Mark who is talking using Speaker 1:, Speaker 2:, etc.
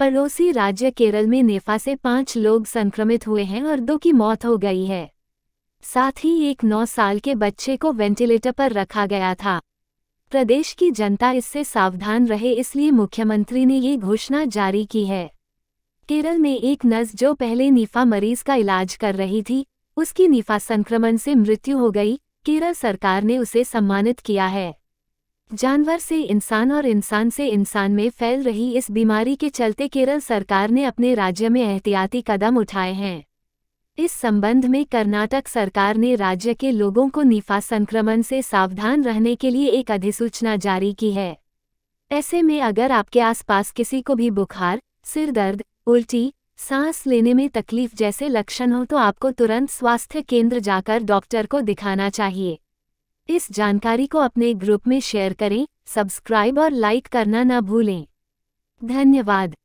Speaker 1: पड़ोसी राज्य केरल में नेफा से पांच लोग संक्रमित हुए हैं और दो की मौत हो गई है साथ ही एक नौ साल के बच्चे को वेंटिलेटर पर रखा गया था प्रदेश की जनता इससे सावधान रहे इसलिए मुख्यमंत्री ने ये घोषणा जारी की है केरल में एक नर्स जो पहले नीफा मरीज का इलाज कर रही थी उसकी नीफा संक्रमण से मृत्यु हो गई केरल सरकार ने उसे सम्मानित किया है जानवर से इंसान और इंसान से इंसान में फैल रही इस बीमारी के चलते केरल सरकार ने अपने राज्य में एहतियाती कदम उठाए हैं इस संबंध में कर्नाटक सरकार ने राज्य के लोगों को निफा संक्रमण से सावधान रहने के लिए एक अधिसूचना जारी की है ऐसे में अगर आपके आसपास किसी को भी बुखार सिर दर्द उल्टी सांस लेने में तकलीफ जैसे लक्षण हो तो आपको तुरंत स्वास्थ्य केंद्र जाकर डॉक्टर को दिखाना चाहिए इस जानकारी को अपने ग्रुप में शेयर करें सब्सक्राइब और लाइक करना न भूलें धन्यवाद